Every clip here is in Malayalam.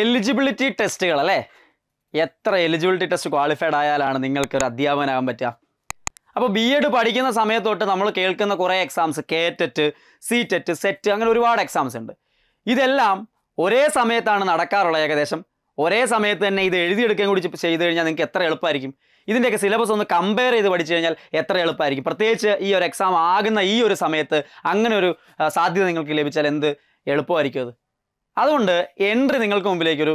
എലിജിബിലിറ്റി ടെസ്റ്റുകൾ അല്ലേ എത്ര എലിജിബിലിറ്റി ടെസ്റ്റ് ക്വാളിഫൈഡ് ആയാലാണ് നിങ്ങൾക്ക് ഒരു അധ്യാപകനാകാൻ പറ്റുക അപ്പോൾ ബി എഡ് പഠിക്കുന്ന സമയത്തോട്ട് നമ്മൾ കേൾക്കുന്ന കുറേ exams KTET TET C TET SET അങ്ങനെ ഒരുപാട് എക്സാംസ് ഉണ്ട് ഇതെല്ലാം ഒരേ സമയത്താണ് നടക്കാറുള്ളത് ഏകദേശം ഒരേ സമയത്ത് തന്നെ ഇത് എഴുതിയെടുക്കാൻ കൂടി ചെയ്ത് കഴിഞ്ഞാൽ നിങ്ങൾക്ക് എത്ര എളുപ്പമായിരിക്കും ഇതിൻ്റെയൊക്കെ സിലബസ് ഒന്ന് കമ്പയർ ചെയ്ത് പഠിച്ചു കഴിഞ്ഞാൽ എത്ര എളുപ്പമായിരിക്കും പ്രത്യേകിച്ച് ഈ ഒരു എക്സാം ആകുന്ന ഈ ഒരു സമയത്ത് അങ്ങനെ ഒരു സാധ്യത നിങ്ങൾക്ക് ലഭിച്ചാൽ എന്ത് എളുപ്പമായിരിക്കും അത് അതുകൊണ്ട് എൻട്രി നിങ്ങൾക്ക് മുമ്പിലേക്ക് ഒരു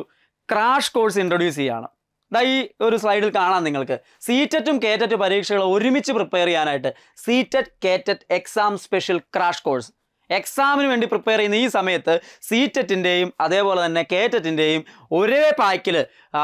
ക്രാഷ് കോഴ്സ് ഇൻട്രൊഡ്യൂസ് ചെയ്യുകയാണ് ഇതാ ഈ ഒരു സ്ലൈഡിൽ കാണാം നിങ്ങൾക്ക് സീറ്ററ്റും e കേറ്ററ്റും e പരീക്ഷകൾ ഒരുമിച്ച് പ്രിപ്പയർ ചെയ്യാനായിട്ട് CTET KTET exam special crash course എക്സാമിന് വേണ്ടി പ്രിപ്പയർ ചെയ്യുന്ന ഈ സമയത്ത് സീറ്ററ്റിൻ്റെയും e അതേപോലെ തന്നെ കേറ്ററ്റിൻ്റെയും ഒരേ പാക്കിൽ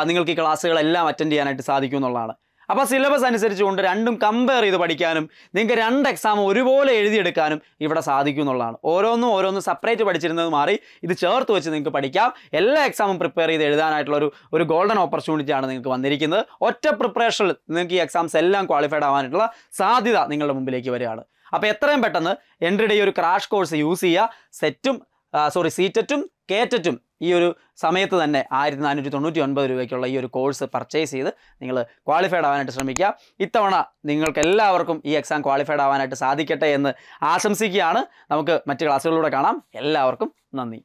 നിങ്ങൾക്ക് ഈ ക്ലാസ്സുകളെല്ലാം അറ്റൻഡ് ചെയ്യാനായിട്ട് സാധിക്കും എന്നുള്ളതാണ് അപ്പോൾ സിലബസ് അനുസരിച്ചുകൊണ്ട് രണ്ടും കമ്പയർ ചെയ്ത് പഠിക്കാനും നിങ്ങൾക്ക് രണ്ട് എക്സാം ഒരുപോലെ എഴുതിയെടുക്കാനും ഇവിടെ സാധിക്കും എന്നുള്ളതാണ് ഓരോന്നും ഓരോന്നും സെപ്പറേറ്റ് പഠിച്ചിരുന്നത് മാറി ഇത് ചേർത്ത് വെച്ച് നിങ്ങൾക്ക് പഠിക്കാം എല്ലാ എക്സാമും പ്രിപ്പയർ ചെയ്ത് എഴുതാനായിട്ടുള്ള ഒരു ഒരു ഗോൾഡൻ ആണ് നിങ്ങൾക്ക് വന്നിരിക്കുന്നത് ഒറ്റ പ്രിപ്പറേഷനിൽ നിങ്ങൾക്ക് ഈ എക്സാംസ് എല്ലാം ക്വാളിഫൈഡ് ആവാനായിട്ടുള്ള സാധ്യത നിങ്ങളുടെ മുമ്പിലേക്ക് വരികയാണ് അപ്പോൾ എത്രയും പെട്ടെന്ന് എൻ്റെ ഈ ഒരു ക്രാഷ് കോഴ്സ് യൂസ് ചെയ്യുക സെറ്റും സോറി സീറ്ററ്റും കേറ്ററ്റും ഈ ഒരു സമയത്ത് തന്നെ ആയിരത്തി നാനൂറ്റി തൊണ്ണൂറ്റി ഒൻപത് രൂപയ്ക്കുള്ള ഈ ഒരു കോഴ്സ് പർച്ചേസ് ചെയ്ത് നിങ്ങൾ ക്വാളിഫൈഡ് ആവാനായിട്ട് ശ്രമിക്കുക ഇത്തവണ നിങ്ങൾക്ക് എല്ലാവർക്കും ഈ എക്സാം ക്വാളിഫൈഡ് ആവാനായിട്ട് സാധിക്കട്ടെ എന്ന് ആശംസിക്കുകയാണ് നമുക്ക് മറ്റ് ക്ലാസ്സുകളിലൂടെ കാണാം എല്ലാവർക്കും നന്ദി